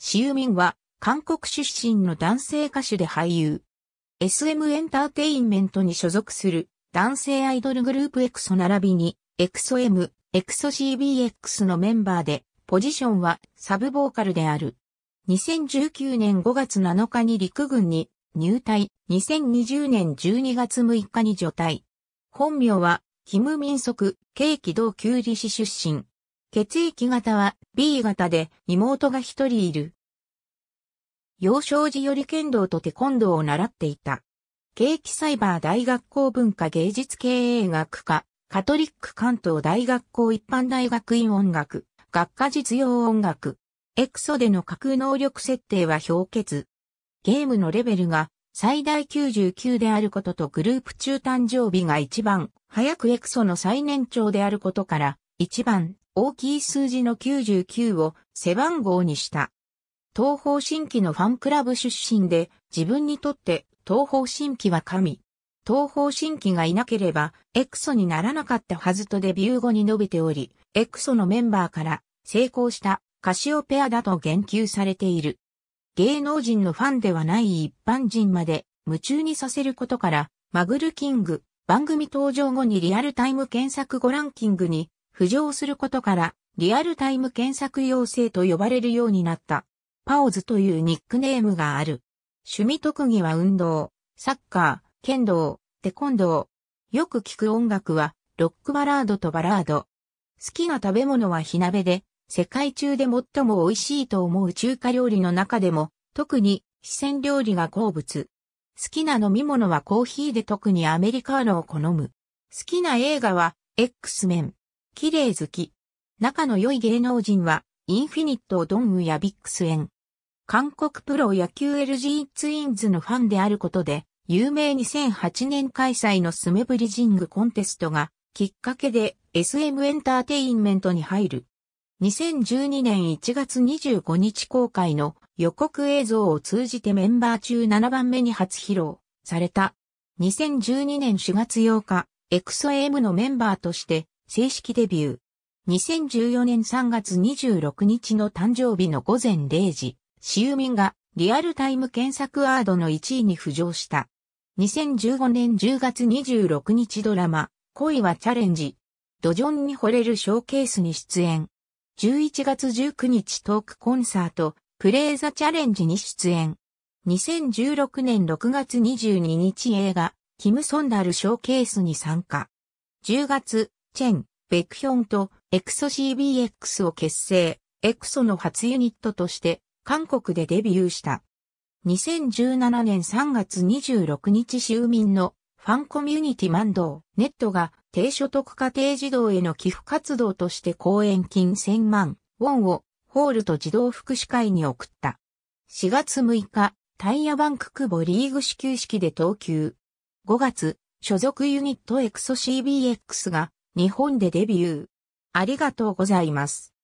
シユミンは、韓国出身の男性歌手で俳優。SM エンターテインメントに所属する男性アイドルグループエクソ並びにエクソ m エクソ c b x のメンバーで、ポジションはサブボーカルである。2019年5月7日に陸軍に入隊、2020年12月6日に除隊。本名は、キム・ミンソク、慶気道旧理市出身。血液型は B 型で妹が一人いる。幼少時より剣道とテコンドーを習っていた。景気サイバー大学校文化芸術経営学科、カトリック関東大学校一般大学院音楽、学科実用音楽。エクソでの架空能力設定は氷結。ゲームのレベルが最大99であることとグループ中誕生日が一番、早くエクソの最年長であることから、一番大きい数字の99を背番号にした。東方新規のファンクラブ出身で、自分にとって東方新規は神。東方新規がいなければ、エクソにならなかったはずとデビュー後に述べており、エクソのメンバーから成功したカシオペアだと言及されている。芸能人のファンではない一般人まで夢中にさせることから、マグルキング、番組登場後にリアルタイム検索後ランキングに浮上することから、リアルタイム検索要請と呼ばれるようになった。パオズというニックネームがある。趣味特技は運動、サッカー、剣道、テコンドー。よく聞く音楽は、ロックバラードとバラード。好きな食べ物は火鍋で、世界中で最も美味しいと思う中華料理の中でも、特に四川料理が好物。好きな飲み物はコーヒーで特にアメリカーノを好む。好きな映画は、X メン、綺麗好き。仲の良い芸能人は、インフィニットドンウやビックスエン。韓国プロ野球 LG ツインズのファンであることで、有名2008年開催のスメブリジングコンテストが、きっかけで SM エンターテインメントに入る。2012年1月25日公開の予告映像を通じてメンバー中7番目に初披露された。2012年4月8日、エクソ M のメンバーとして正式デビュー。2014年3月26日の誕生日の午前0時、シユミンがリアルタイム検索ワードの1位に浮上した。2015年10月26日ドラマ、恋はチャレンジ。ドジョンに惚れるショーケースに出演。11月19日トークコンサート、プレイザチャレンジに出演。2016年6月22日映画、キム・ソンダルショーケースに参加。10月、チェン、ベクヒョンとエクソ CBX を結成、エクソの初ユニットとして韓国でデビューした。2017年3月26日就民のファンコミュニティマンドネットが低所得家庭児童への寄付活動として講演金1000万ウォンをホールと児童福祉会に送った。4月6日、タイヤバンク久保リーグ支給式で投球。5月、所属ユニットエクソ CBX が日本でデビュー。ありがとうございます。